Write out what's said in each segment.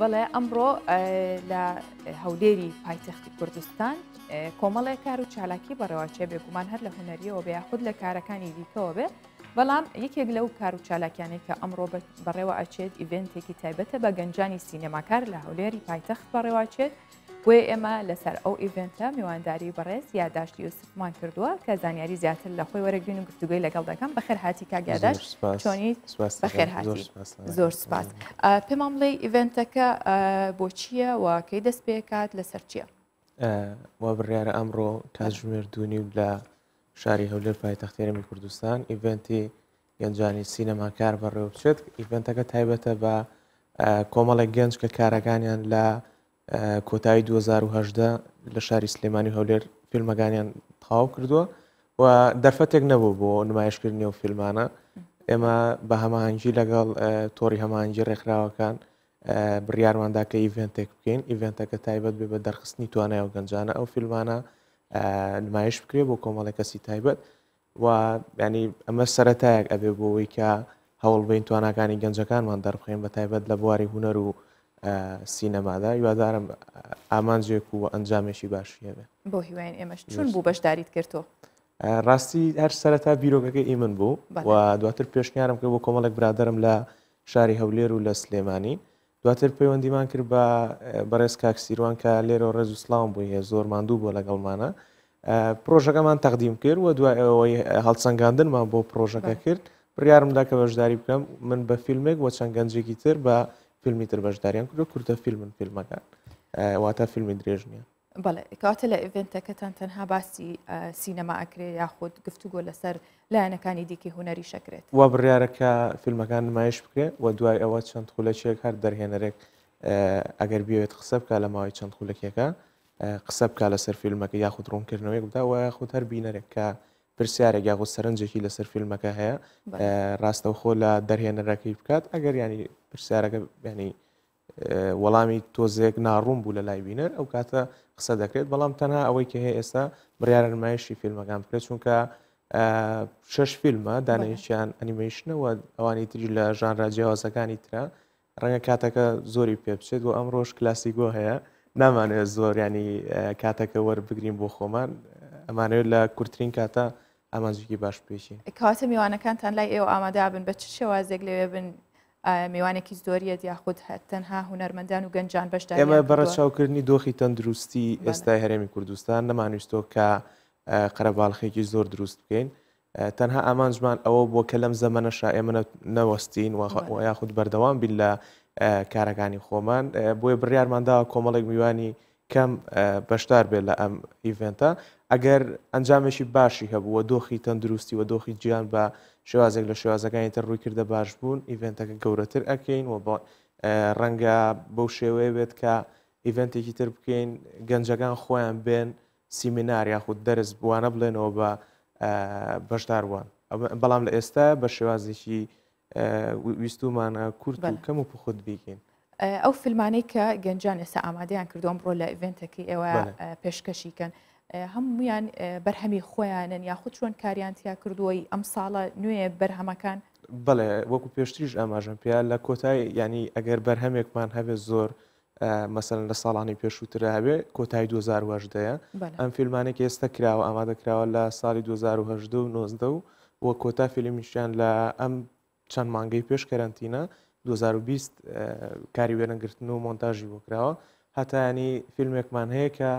بەڵێ ئەمڕۆ لە هەولێری پایتەختی کوردستان کۆمەڵی کار و چالاکی بەڕێواچێ بێگومان هەر لە هوەریەوە بە یاخود لە کارەکانی دیکەوە بێ بەڵام یەکێک لەو کار و چالاکیانی کە ئەمڕۆ بەڕێوە ئەچێت ئیڤنتێکی تایبەتە بە گەنجانی سینەماکار لە هەولێری پایتەخت بەڕێواچێت وێ ئێمە لەسەر ئەو ئیڤێنتە میوانداری بەڕێز یاداشتی یوسفمان کردووە کە زانیاری زیاتر لە خۆی وەرەگرین و گفتوگوی لەگەڵ دەکەم بەخێر هاتی کاگاداش چۆنیت بەخێر هاتی زۆر سپاس پێمان بڵێ ئیڤێنتەکە بۆ چییە و کەی دەست پێکات لەسەر چییە وا بڕیارە ئەمڕۆ تاژمێر دوونی لە شاری هەولێر پایتەختێرەمی کوردستان ئیڤێنتی گەنجانی سینەماکار بەڕێوە بچێت ئیڤێنتەکە تایبەتە بە کۆمەڵێک گەنج کە کارەکانیان لە کۆتایی 2010 لە شاری سلێمانی هەولێر فیلمەکانیان تاو کردووە و دەرفەتێک نەبوو بۆ نمایشکردنی و فیلمانە ئێمە بە هەماهنگجی لەگەڵ تۆری هەماهنگجی ڕێکخراوەکان بڕیارماندا کە ئیڤێنتێک بکەین ئیڤێنتەکە تایبەت بێ بە دەرخستنی توانای و گەنجانە ئەو فیلمانە نمایش بکرێ بۆ کۆمەڵی کەسی تایبەت و ینی ئەمە سەتایەک ئەبێ بۆەوەی کە هەوڵ بین توانەکانی گەنجەکانمان دەرخێن بە تایبەت لە بواری هوەر و سینەمادا یوادارم ئامانجێک و ئەنجامێکی باشی هەبێ بۆ هیواین ئێمەش چون بوو بەشداریت کردو ڕاستی هەر سەرەتا بیرۆگەکە ئیمن بوو و دواتر پێشنیارم کرد بۆ کۆمەڵک برادرم لە شاری هەولێر و لە سلێمانی دواتر پەیوەندیمان کرد بە بەڕێز کاکسیروان کە لێرە ڕێز وسلام بووی زۆر ماندوو بۆ لەگەڵمانە پرۆژەکەمان تەقدیم کرد و دوایەوەی هەڵسەنگاندنمان بۆ پرۆژەکە کرد بڕیارمدا کە بەشداری بکەم من بە فیلمێک بۆ چەند گەنجێکی تر بە فیلمی تر بەشداریان کرد و کورتە فیلمن فیلمەکان واتە فیلمی درێژنیە بەڵێ کاتە لە ئیڤێنتە کەتان تەنها باسی سینەما ئەکرێ یاخود گفتوگۆ لەسەر لایەنەکانی دیکە هوەری شەکرێت وا بڕیارەکە فیلمەکان نمایش بکرێت و دوای ئەوە چەند خولەکیێک هەر دەرهێنەرێک ئەگەر آه، بێت قسە بکە لە ماوەی چەند خولەکێکە آه، قسە بکە لەسەر فیلمەکە ياخد رون بداوە یاخود هەر بینەرێک کە پرسیارێک یاغ سەرنجێکی لەسەر فیلمەکە هەیە ڕاستەوخۆ لە دەرهێنەرەکەی بکات ئەگەر ینی پرسیارەکە بینی وەڵامی تۆزێک ناڕوون بوو لە لای بینەر ئەو کاتە قسە دەکرێت بەڵام تەنها ئەوەی کە هەیە ئێستا بڕارەرمایشی فیلمەکان بکرێت چونکە شش فیلمە دانیشیان ئەنیمەیشنەوە ئەوانی تری لە ژانرا جیاوازەکانی ترا ڕەنگە کاتەکە زۆری پێ بچێت و ئەم ڕۆژ کلاسیگۆ هەیە نامانێت زۆریانی کاتەکە وەربگرین بۆ خۆمان ئەمانوێت لە کورتترین کاتە ئامانجوکی باش پێشی کاتە میوانەکانتان لای ئێوە ئامادابن بە چ شێوازێک لەوێ بن میوانێکی زۆریە یاخود هەتەنها هوەرمەندان و گەنجان بەشدا ئێمە بەڕە چاوکردنی دۆخی تەندروستی ئێستای هەرێمی کوردستان نەمانویستۆ کە قەرەباڵخێکی زۆر دروست بکەین تەنها ئامانجمان ئەوە بۆ کە لەم زەمەە شائێمە نەوەستین و یاخود بەردەوام بین لە کارەکانی خۆمان بۆیە بڕیارمانداوە کۆمەڵێک میوانی کەم بەشدار بێت لە ئەم ئیڤێنتە ئەگەر ئەنجامێکی باشی هەبووە دۆخی تەندروستی و دۆخی گیان بە شێوازێک لە شێوازەکانی تر ڕووی کردە باش بوون ئیڤنتەکە گەورەتر ئەکەین و ڕەنگە بەو شێوەیە بێت کە ئیڤنتێکی تر بکەین گەنجەکان خۆیان بێن سیمینار یاخود دەرز بوانە بڵێنەوە بە بەشداروان بەڵام لە ئێستا بە شێوازێکی ویستومانە کورت کەم و پخود بیکەین. ئەو فیلمانەی کە گەنجان ئێستا ئامادەیان کردۆم بڕۆ لە ئڤنتەکەی ئێوە پێشکەشیکەن. هەمویان بەرهەمی خۆیانن یاخود چۆن کاریانتیا کردووەی ئەم ساڵە نوێ بەرهەمەکان بڵێ وەکو پێشتریش ئاماژم پیا لە کۆتایی ینی ئەگەر بەرهەمێکمان هەبێت زۆر مەسن لە ساڵانی پێشووترە هەبێ کۆتایی 2010دەیە ئەم فیلمانێک ئێستا کراوە ئامادەکراوە لە ساڵی 2010 و 19 و وە کۆتا فیلمیشیان لە ئەم چەند مانگەی پێش کەرنتینە 2020 کاری وێنەگرتن و مۆنتاژی بۆکراوە هەتاینی فیلمێکمان هەیە کە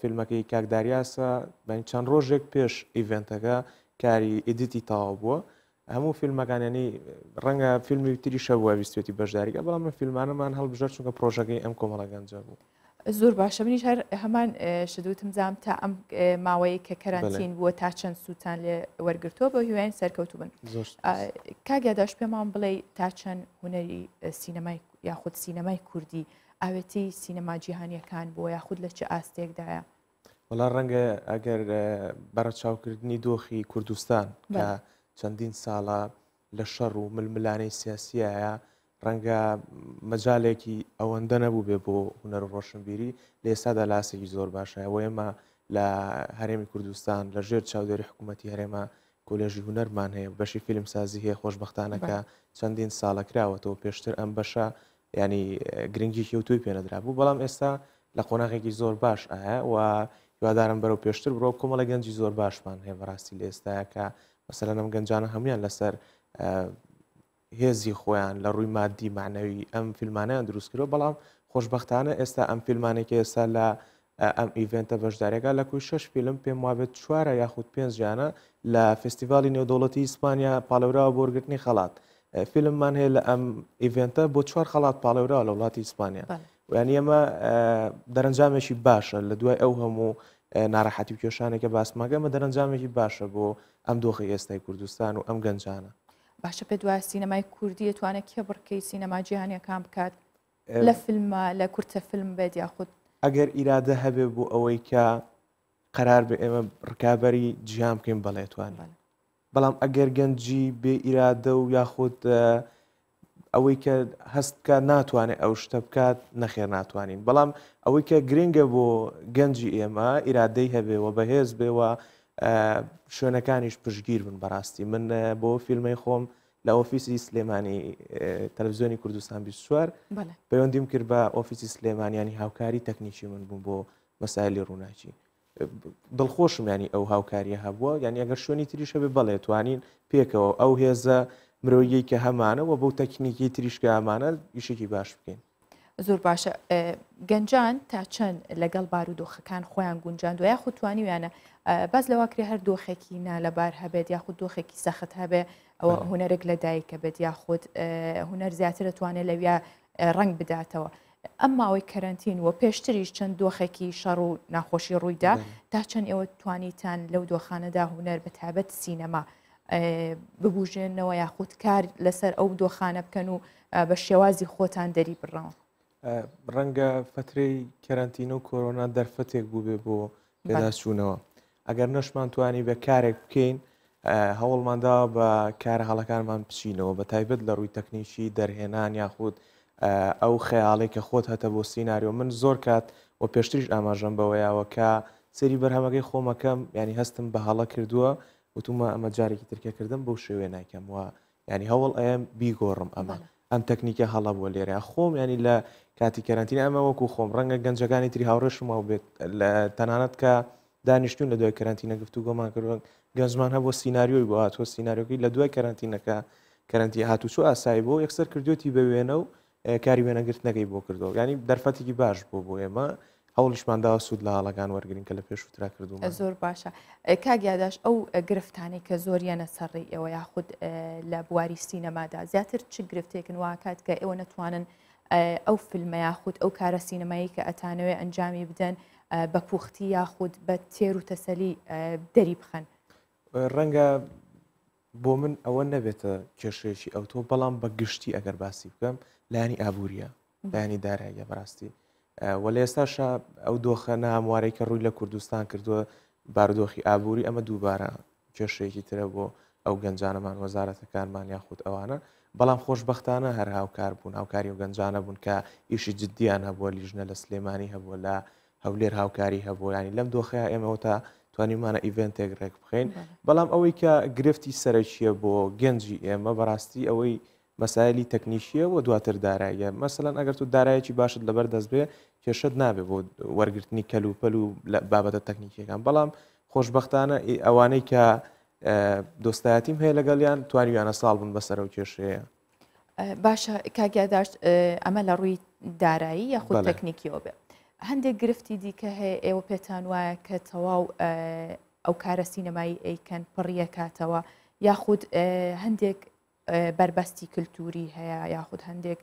فیلمەکەی کاکداریاسە بەنگ چەند ڕۆژێک پێش ئیڤێنتەکە کاری ئیدیتی تاوا بووە هەموو فیلمەکانیانی ڕەنگە فیلمی تری شەوە ویستێتی بەشداریکە بەڵام من فیلمانەمان هەڵبژار چونکە پرۆژەکەی ئەم کۆمەڵەگەنج بوو. زۆر باشە منیش هەر هەمان شدوتم زام تا ئەم ماوەی کە کەرانتین بووە تا چەند سووتان لێ وەرگرتووە بە هیوایان سەرکەوتو بن کاگاداش پێمان بڵێ تا چەند هوەری سینەمای یاخود سینەمای کوردی ئاوێتی سینەما جیهانیەکان بووە یاخود لە چه ئاستێکدایە وڵا ڕەنگە ئەگەر بەرە چاوکردنی دۆخی کوردستان کە چەندین ساڵە لە شەڕ و ململانەی سیاسیایە ڕەنگە مەجالێکی ئەوەندە نەبوو بێ بۆ هوەر ڕۆشنبیری لە ئێستادا لاسێکی زۆر باشە و ئێمە لە هەرێمی کوردستان لە ژێر چاودێری حکوومەتتی هەرێمە کۆلێژی هوەرمان هەیە بەشی فیلم سازی هەیە خۆشببختانەکە چەندین ساڵە کراوەتەوە پێشتر ئەم بەشە ینی گرنگیکی و توی پێنەدرا بوو بەڵام ئێستا لە قۆناغێکی زۆر باش ئاە و هیوادارم بەرەو پێشتر بڕۆ کۆمەڵە گەنجی زۆر باشمان هەیە بەڕاستی لە ئێستاەکە مەسەر لەم گەنجانە هەمویان لەسەر هێزی خۆیان لە ڕووی مادی معنەوی ئەم فیلمانیان دروستکرۆ بەڵام خۆشببختانە ئێستا ئەم فیلمانێکی ئێستا لە ئەم ئیڤێنتە بەشدارێکا لە کوی شش فیلم پێم وابێت چوارە یاخود پێنجیانە لە فستیڤالی نێودوڵەتی ئیسپانیا پاڵەوراوە بۆرگرتنی خەڵات فیلممان هەیە لە ئەم ئیڤێنتە بۆ چوار خەڵات پاڵەورا لە وڵاتی ئیسپانیا یعنی ئەمە دەرەنجامێکی باشە لە دوای ئەو هەموو ناڕەحەتی کێشانێکە باسماگەمە دەرەنجامێکی باشە بۆ ئەم دۆخی ئێستای کوردستان و ئەم گەنجانە باشە پێ دوای سینەمای کوردی دەتوانێت کێ بڕکەی سینەما جیهانیەکان بکات لە فیلمە لە کورتە فیلم بێت یاخود ئەگەر ئیرادە هەبێ بۆ ئەوەی کە قەرار بێ ئێمە ڕکابەری جیان بکەین بەڵێتوان بەڵام ئەگەر گەنجی بێ ئیرادە و یاخود ئەوەی کە هەستکە ناتوانێت ئەو شتە بکات نەخێر ناتوانین بەڵام ئەوەی کە گرنگە بۆ گەنجی ئێمە ئیرادەی هەبێ و بەهێز بێەوە شوێنەکانیش پشگیر بن بەڕاستی من بۆ فیلمی خۆم لە ئۆفیسی سلێمانی تەلەڤزیۆنی کوردستان بیسوار پەیوەندیم کرد بە ئۆفیسی سلێمانیانی هاوکاری تەکنیکی من بووم بۆ مەسایلی ڕووناچی دڵخۆشم ینی ئەو هاوکاریە هەبووە یعنی ئەگەر شوێنی تریشە بێ بەڵێتوانین پێکەوە ئەو هێزە مرۆیەی کە هەمانەوە بەو تەکنیکی تریشکە ئامانە یشێکی باش بکەین زۆر باشە گەنجان تا چەند لەگەڵ بارودۆخەکان خۆیان گونجان دو یاخود توانی ویانە باز لەواکری هەر دۆخێکی نالەبار هەبێت یاخود دۆخێکی سەخت هەبێ ئەوە هوەرێک لەدایکە بێت یاخود هوەر زیاتر دەتوانێت لەویا ڕنگ بداتەوە. ئەم ماوەی کەرنتین و پێشتریش چەند دۆخێکی شەڕ و ناخۆشی ڕوویدا تا چەند ئێوە توانیتان لەو دۆخانەدا هوەر بەتابەت سینەما ببژێنەوە یاخود کار لەسەر ئەو دۆخانە بکەن و بە شێوازی خۆتان دەری بڕەوە. ڕەنگە فترەی کەرەنتینە و کۆرۆنا دەرفەتێک بوو بێ بۆ پێداچوونەوە ئەگەر نەشمان توانی بە کارێک بکەین هەوڵماندا بە کارە هەڵەکانمان بچینەوە بە تایبەت لە ڕووی تەکنیشی دەرهێنان یاخود ئەو خەیاڵێک کە خۆت هاتە بۆ سینناریۆ من زۆر کات و پێشتریش ئاماژەم بەوەیاوەکە سەری بەرهەمەکەی خۆمەکەم ینی هەستم بە هەڵە کردووە وتومە ئەمە جارێکی ترکەکردم بەو شێوێ ناکەم وە ینی هەوڵ ئەم بیگۆڕم ئەمە ئەم تەکنیکە هەڵە بۆ لێرە خۆم ینی لە کاتی کەرەنتین ئەمە وەکو خۆم ڕەنگە گەنجەکانی تری هاوڕێشمە بێت تەنانەت کە دانیشتون لە دوای کەرەنتینە گفتو گۆمان کردن گەنجمان هەبوو سینناریۆی بۆ هاتۆ سینناریۆکی لە دوای کەرەنتینەکە کەرەنتی هاتوچۆ ئاسایی بۆ یەکسەر کردوێتی بە وێنە و کاری وێنەگرتنەکەی بۆ کردەوە ینی دەرفەتێکی باش بۆ بۆ ئێمە هەوڵیشمانداوە سوود لە هەڵەکان وەرگین کە لە پێشوترا کردو زۆر باشە کاگیاداش ئەو گرفتانی کە زۆریانە سەڕی ئێوە یاخود لە بواری سینەمادا زیاتر چ گرفتێکن واکات کە ئێوە نتوانن ئەو فلمە یاخود ئەو کارە سینەمایی کە ئەتانەوێ ئەنجامی بدەن بە کوختی یاخود بە تێر و تەسەلی دەری بخەن ڕەنگە بۆ من ئەوە نەبێتە کێشێکی ئەوتۆ بەڵام بە گشتی ئەگەر باسی بکەم لانی ئابوووریە لانی دارایە بەڕاستی وە لە ئێستاش ئەو دۆخە ناموارەی کە ڕووی لە کوردستان کردووە باردۆخی ئابووری ئەمە دووبارە کێشەیەکی ترە بۆ ئەو گەنجانەمان وەزارەتەکانمان یاخود ئەوانە بەڵام خۆشببختانە هەر هاوکار بوون هاوکاری و گەنجانە بوون کە ئیشی جددیان هەبووە لیژنە لە سلێمانی هەبووە لە هەولێر هاوکاری هەبوو ینی لەم دۆخیا ئێمەەوە تا توانیمانە ئیڤنتێک ڕێک بخین بەڵام ئەوەی کە گرفتی سەرچیە بۆ گەنجی ئێمە بەڕاستی ئەوەی مەسایلی تەکنیشیە و دواتر داراییە مەسەەن ئەگەر تو دارایەکی باشت لەبەر دەستبێ کێشت نابێت بۆ وەرگرتنی کەلوپەل و بابەتە تەکنیکیەکان بەڵام خۆشببختانە ئەوانەی کە دۆستایەتیم هەیە لەگەڵیان توانیویانە ساڵ بوون بەسەر و کێشەیە باشە کاگیاداشت ئەمە لە ڕووی دارایی یاخود تەکنیکیەوە بێ هەندێک گرفتی دیکە هەیە ئێوە پێتان وایە کە تەواو ئەو کارە سینەمایی ئەیکەن پڕیە کاتەوە یاخود هەندێک بربەستی کللتوری هەیە یاخود هەندێک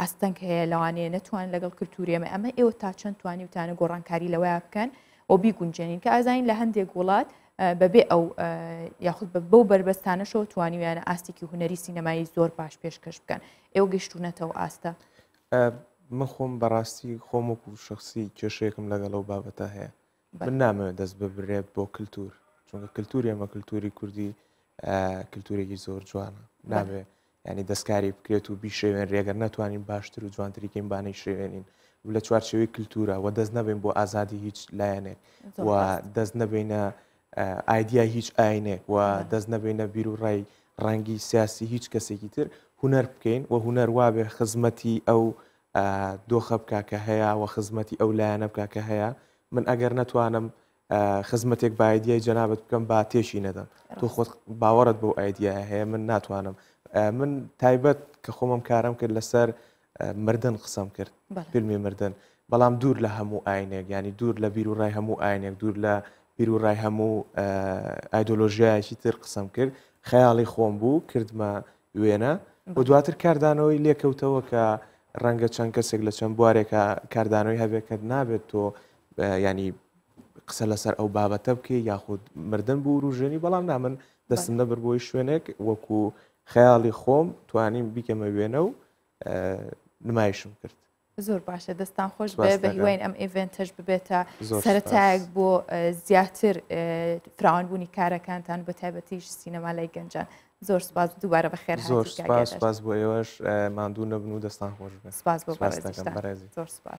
ئەستەنگ هەیە لەوانەیە نەتوان لەگەڵ کللتوریەمە ئەمە ئێوە تا چەند توانی وتانە گۆڕانکاری لەوەی بکەن و بیگونجێنین کە ئازین لە هەندێک وڵات بەبێ ئەو یاخود بە بەو بربەستانەشەوە توانیویانە ئاستێکی هوەری سینەمایی زۆر باش پێشکەش بکەن ئێوە گەشتونەتەوە ئاستە من خۆم بەڕاستی خۆم وەکو شخصی کێشەیەکم لەگەڵەوە بابەتە هەیە من نامەوێت دەست ببرێت بۆ کللتور چونکە کللتوری ئەمە کللتوری کوردی کللتورێکی زۆر جوانە نابێت ینی دەستکاری بکرێت و بیشێوێن ڕێگەر ناتوانین باشتر و جوانترریکەین بانەی شێوێنین لە چوارچەوەی کللتورە و دەست نەبین بۆ ئازادی هیچ لایەنێک و دەست نەبینە ئایدیا هیچ ئاینێک و دەست نەبێنە بیر و ڕای ڕەنگی سیاسی هیچ کەسێکی تر هوەر بکەین و هوەر وابێ خزمەتی ئەو دۆخە بکە کە هەیە و خزمەتی ئەو لایەنە بکە کە هەیە من ئەگەر نتوانم خزمەتێک بایدیای جەنابەت بکەم با تێشی نەدەم تۆ خۆت باوەڕت بۆ ئایدیای هەیە من ناتوانم من تایبەت کە خۆمم کارم کرد لەسەر مردن قسەم کرد فیلمی مردن بەڵام دوور لە هەموو ئاینێک ینی دوور لە بیر و ڕای هەموو ئاینێک دوور لە بیرروڕای هەموو ئایدۆلۆژیایکی تر قسم کرد خەیاڵی خۆم بوو کردمە وێنە بۆ دواتر کاردانەوەی لێکەوتەوە کە ڕەنگە چەند کەسێک لە چەند بوارێکە کاردانەوەی هەبێکرد نابێت تۆ ینی قسە لەسەر ئەو بابەتە بکەی یاخود مردن بوو ڕژێنی بەڵام نامن دەستم نەبەر بۆی شوێنێک وەکو خەیاڵی خۆم توانیم بیکەمە وێنە و نمایشم کرد زۆر باشە دەستان خۆش بێ بە هیوین ئەم ئڤێنتەش ببێتە سەرتایەک بۆ زیاتر فراوانبوونی کارەکانتان بە تایبەتیش سینەما لای گەنجان زۆر سپاس دووبارە بە خێر زۆر سپاس بۆ ئێوەش ماندوو نەبن و دەستان خۆش بێ سپاس بۆ زۆر سپاس